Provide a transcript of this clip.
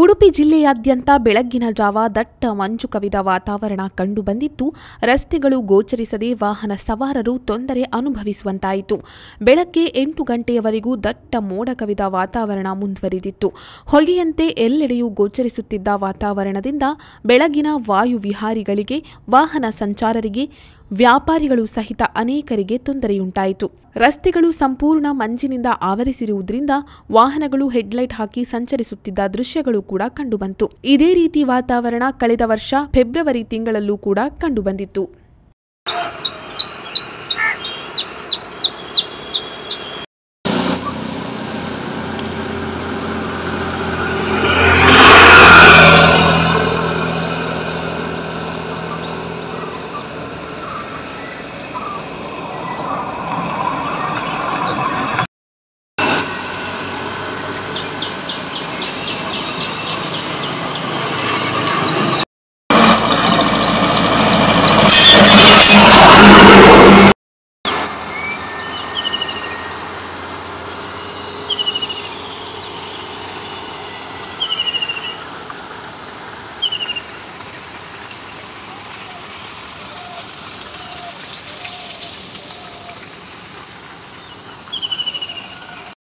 ಉಡುಪಿ ಜಿಲ್ಲೆಯಾದ್ಯಂತ ಬೆಳಗ್ಗಿನ ಜಾವ ದಟ್ಟ ಮಂಜು ಕವಿದ ವಾತಾವರಣ ಕಂಡುಬಂದಿತ್ತು ರಸ್ತೆಗಳು ಗೋಚರಿಸದೆ ವಾಹನ ಸವಾರರು ತೊಂದರೆ ಅನುಭವಿಸುವಂತಾಯಿತು ಬೆಳಗ್ಗೆ ಎಂಟು ಗಂಟೆಯವರೆಗೂ ದಟ್ಟ ಮೋಡ ಕವಿದ ವಾತಾವರಣ ಮುಂದುವರಿದಿತ್ತು ಹೊಗೆಯಂತೆ ಎಲ್ಲೆಡೆಯೂ ಗೋಚರಿಸುತ್ತಿದ್ದ ವಾತಾವರಣದಿಂದ ಬೆಳಗಿನ ವಾಯುವಿಹಾರಿಗಳಿಗೆ ವಾಹನ ಸಂಚಾರರಿಗೆ ವ್ಯಾಪಾರಿಗಳು ಸಹಿತ ಅನೇಕರಿಗೆ ತೊಂದರೆಯುಂಟಾಯಿತು ರಸ್ತೆಗಳು ಸಂಪೂರ್ಣ ಮಂಜಿನಿಂದ ಆವರಿಸಿರುವುದರಿಂದ ವಾಹನಗಳು ಹೆಡ್ಲೈಟ್ ಹಾಕಿ ಸಂಚರಿಸುತ್ತಿದ್ದ ದೃಶ್ಯಗಳು ಕೂಡ ಕಂಡುಬಂತು ಇದೇ ರೀತಿ ವಾತಾವರಣ ಕಳೆದ ವರ್ಷ ಫೆಬ್ರವರಿ ತಿಂಗಳಲ್ಲೂ ಕೂಡ ಕಂಡುಬಂದಿತ್ತು